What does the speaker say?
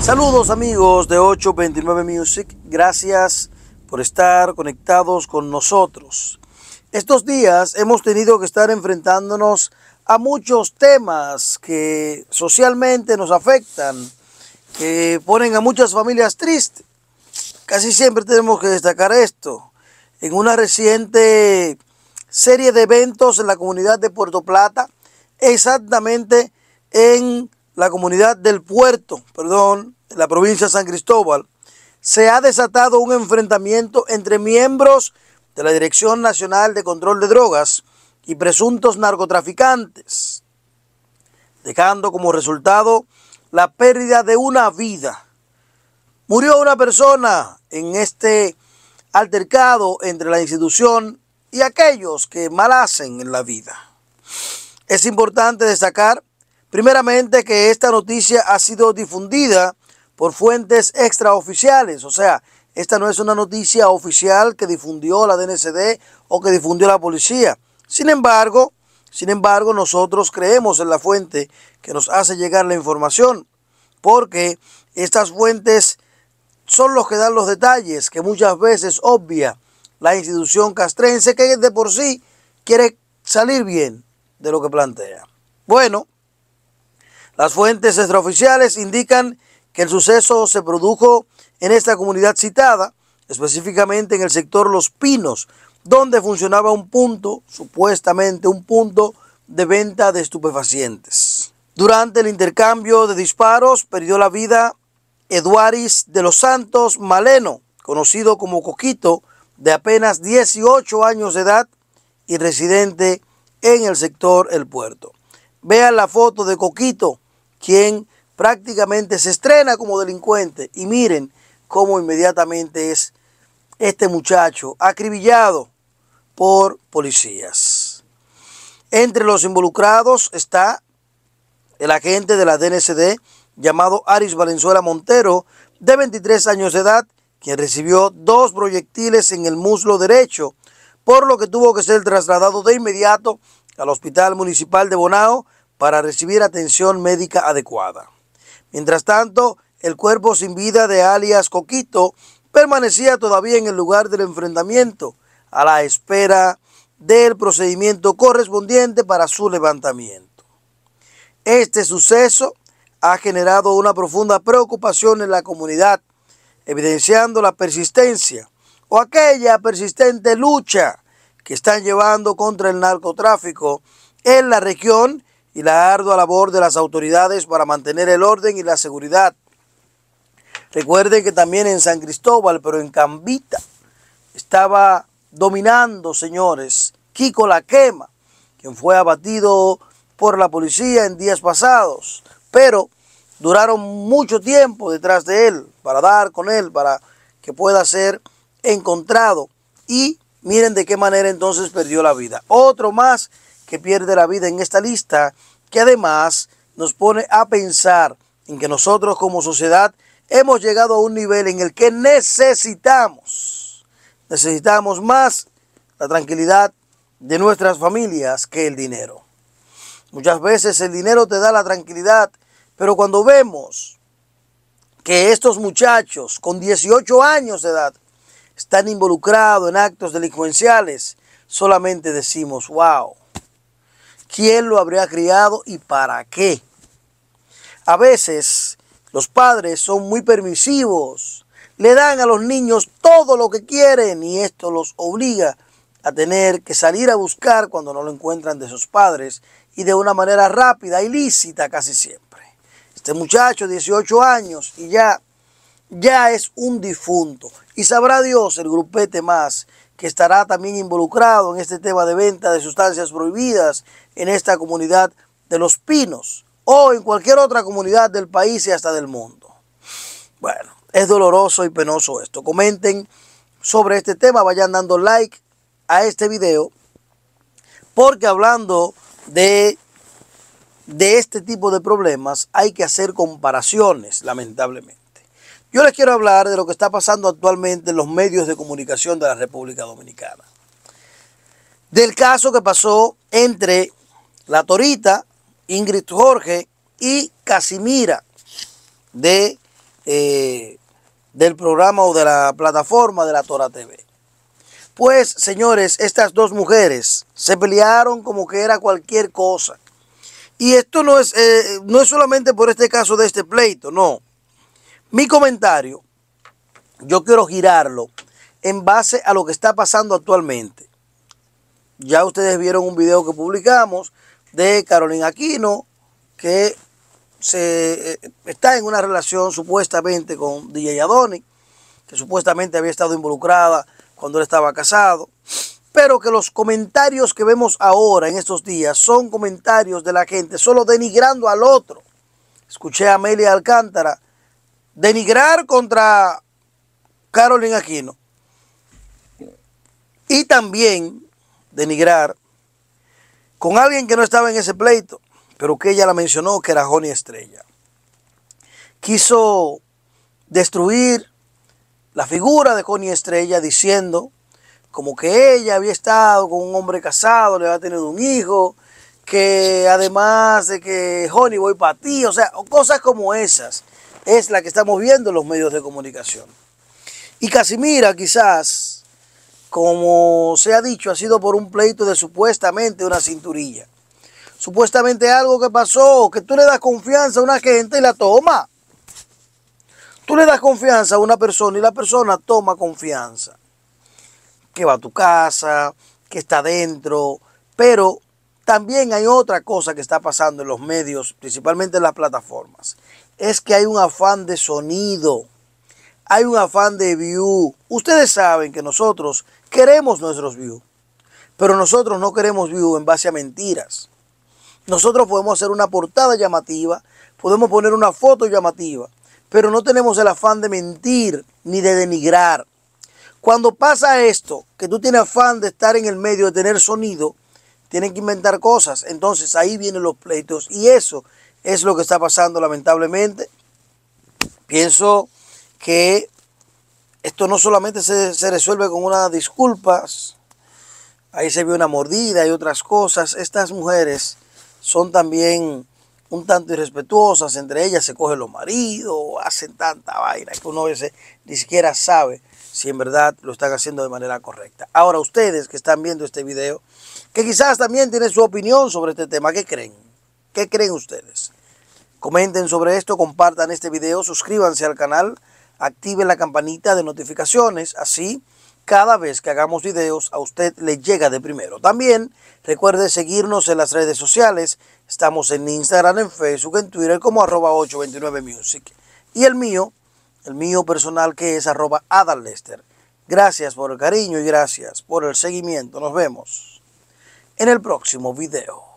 Saludos amigos de 829 Music, gracias por estar conectados con nosotros. Estos días hemos tenido que estar enfrentándonos a muchos temas que socialmente nos afectan, que ponen a muchas familias tristes. Casi siempre tenemos que destacar esto. En una reciente serie de eventos en la comunidad de Puerto Plata, exactamente en la comunidad del puerto, perdón, en la provincia de San Cristóbal, se ha desatado un enfrentamiento entre miembros de la Dirección Nacional de Control de Drogas y presuntos narcotraficantes, dejando como resultado la pérdida de una vida Murió una persona en este altercado entre la institución y aquellos que mal hacen en la vida. Es importante destacar, primeramente, que esta noticia ha sido difundida por fuentes extraoficiales, o sea, esta no es una noticia oficial que difundió la DNCD o que difundió la policía. Sin embargo, sin embargo, nosotros creemos en la fuente que nos hace llegar la información, porque estas fuentes son los que dan los detalles que muchas veces obvia la institución castrense que de por sí quiere salir bien de lo que plantea. Bueno, las fuentes extraoficiales indican que el suceso se produjo en esta comunidad citada, específicamente en el sector Los Pinos, donde funcionaba un punto, supuestamente un punto de venta de estupefacientes. Durante el intercambio de disparos perdió la vida Eduaris de los Santos Maleno, conocido como Coquito, de apenas 18 años de edad y residente en el sector El Puerto. Vean la foto de Coquito, quien prácticamente se estrena como delincuente y miren cómo inmediatamente es este muchacho acribillado por policías. Entre los involucrados está el agente de la DNCD, llamado Aris Valenzuela Montero, de 23 años de edad, quien recibió dos proyectiles en el muslo derecho, por lo que tuvo que ser trasladado de inmediato al Hospital Municipal de Bonao para recibir atención médica adecuada. Mientras tanto, el cuerpo sin vida de alias Coquito permanecía todavía en el lugar del enfrentamiento, a la espera del procedimiento correspondiente para su levantamiento. Este suceso ha generado una profunda preocupación en la comunidad, evidenciando la persistencia o aquella persistente lucha que están llevando contra el narcotráfico en la región y la ardua labor de las autoridades para mantener el orden y la seguridad. Recuerden que también en San Cristóbal, pero en Cambita, estaba dominando, señores, Kiko La Quema, quien fue abatido por la policía en días pasados pero duraron mucho tiempo detrás de él para dar con él, para que pueda ser encontrado. Y miren de qué manera entonces perdió la vida. Otro más que pierde la vida en esta lista, que además nos pone a pensar en que nosotros como sociedad hemos llegado a un nivel en el que necesitamos, necesitamos más la tranquilidad de nuestras familias que el dinero. Muchas veces el dinero te da la tranquilidad, pero cuando vemos que estos muchachos con 18 años de edad están involucrados en actos delincuenciales, solamente decimos, wow, ¿quién lo habría criado y para qué? A veces los padres son muy permisivos, le dan a los niños todo lo que quieren y esto los obliga a tener que salir a buscar cuando no lo encuentran de sus padres y de una manera rápida, ilícita casi siempre. Este muchacho, 18 años, y ya, ya es un difunto. Y sabrá Dios el grupete más que estará también involucrado en este tema de venta de sustancias prohibidas en esta comunidad de Los Pinos o en cualquier otra comunidad del país y hasta del mundo. Bueno, es doloroso y penoso esto. Comenten sobre este tema, vayan dando like a este video, porque hablando de, de este tipo de problemas hay que hacer comparaciones, lamentablemente. Yo les quiero hablar de lo que está pasando actualmente en los medios de comunicación de la República Dominicana. Del caso que pasó entre la Torita, Ingrid Jorge y Casimira eh, del programa o de la plataforma de la Tora TV. Pues, señores, estas dos mujeres se pelearon como que era cualquier cosa. Y esto no es, eh, no es solamente por este caso de este pleito, no. Mi comentario, yo quiero girarlo en base a lo que está pasando actualmente. Ya ustedes vieron un video que publicamos de Carolina Aquino, que eh, está en una relación supuestamente con DJ Adoni, que supuestamente había estado involucrada cuando él estaba casado, pero que los comentarios que vemos ahora en estos días son comentarios de la gente solo denigrando al otro. Escuché a Amelia Alcántara denigrar contra Carolyn Aquino y también denigrar con alguien que no estaba en ese pleito, pero que ella la mencionó, que era Joni Estrella. Quiso destruir la figura de Connie Estrella diciendo como que ella había estado con un hombre casado, le había tenido un hijo, que además de que Honey voy para ti, o sea, cosas como esas es la que estamos viendo en los medios de comunicación. Y Casimira quizás, como se ha dicho, ha sido por un pleito de supuestamente una cinturilla. Supuestamente algo que pasó, que tú le das confianza a una gente y la toma. Tú le das confianza a una persona y la persona toma confianza. Que va a tu casa, que está dentro, pero también hay otra cosa que está pasando en los medios, principalmente en las plataformas. Es que hay un afán de sonido, hay un afán de view. Ustedes saben que nosotros queremos nuestros views, pero nosotros no queremos view en base a mentiras. Nosotros podemos hacer una portada llamativa, podemos poner una foto llamativa, pero no tenemos el afán de mentir ni de denigrar. Cuando pasa esto, que tú tienes afán de estar en el medio, de tener sonido, tienes que inventar cosas. Entonces ahí vienen los pleitos y eso es lo que está pasando lamentablemente. Pienso que esto no solamente se, se resuelve con unas disculpas, ahí se ve una mordida y otras cosas. Estas mujeres son también un tanto irrespetuosas, entre ellas se cogen los maridos, hacen tanta vaina que uno a veces ni siquiera sabe si en verdad lo están haciendo de manera correcta. Ahora ustedes que están viendo este video, que quizás también tienen su opinión sobre este tema, ¿qué creen? ¿Qué creen ustedes? Comenten sobre esto, compartan este video, suscríbanse al canal, activen la campanita de notificaciones, así cada vez que hagamos videos a usted le llega de primero. También recuerde seguirnos en las redes sociales. Estamos en Instagram, en Facebook, en Twitter como arroba 829music. Y el mío, el mío personal que es arroba Gracias por el cariño y gracias por el seguimiento. Nos vemos en el próximo video.